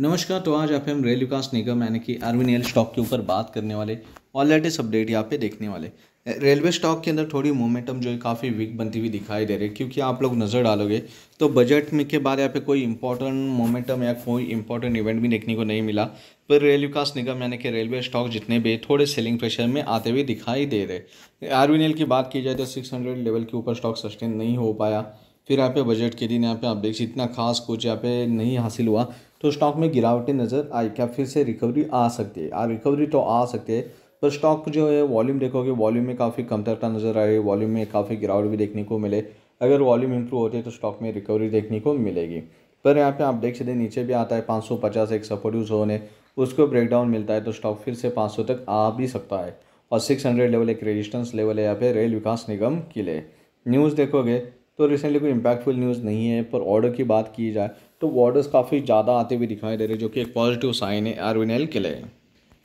नमस्कार तो आज आप हम रेल विकास निगम यानी कि रेल स्टॉक के ऊपर बात करने वाले और लेटेस्ट अपडेट यहाँ पे देखने वाले रेलवे स्टॉक के अंदर थोड़ी मोमेंटम जो है काफ़ी वीक बनती हुई दिखाई दे रही है क्योंकि आप लोग नज़र डालोगे तो बजट में के बाद यहाँ पे कोई इंपॉर्टेंट मोमेंटम या कोई इंपॉर्टेंट इवेंट भी देखने को नहीं मिला पर रेल विकास निगम यानी कि रेलवे स्टॉक जितने भी थोड़े सेलिंग प्रेशर में आते हुए दिखाई दे रहे आर की बात की जाए तो सिक्स लेवल के ऊपर स्टॉक सस्टेन नहीं हो पाया फिर यहाँ पे बजट के दिन यहाँ पे आप देख इतना खास कुछ यहाँ पे नहीं हासिल हुआ तो स्टॉक में गिरावटें नज़र आई क्या फिर से रिकवरी आ सकती है आ रिकवरी तो आ सकती है पर स्टॉक जो है वॉल्यूम देखोगे वॉल्यूम में काफ़ी कमतरता नज़र आई वॉल्यूम में काफ़ी गिरावट भी देखने को मिले अगर वॉल्यूम इंप्रूव होती है तो स्टॉक में रिकवरी देखने को मिलेगी पर यहाँ पे आप देख सकते हैं नीचे भी आता है पाँच एक सपोर्ट यूज़ होने उसको ब्रेकडाउन मिलता है तो स्टॉक फिर से पाँच तक आ भी सकता है और सिक्स लेवल एक रेजिस्टेंस लेवल है यहाँ पे रेल विकास निगम के लिए न्यूज़ देखोगे तो रिसेंटली कोई इम्पैक्टफुल न्यूज़ नहीं है पर ऑर्डर की बात की जाए तो ऑर्डर्स काफ़ी ज़्यादा आते हुए दिखाई दे रहे जो कि एक पॉजिटिव साइन है आर के लिए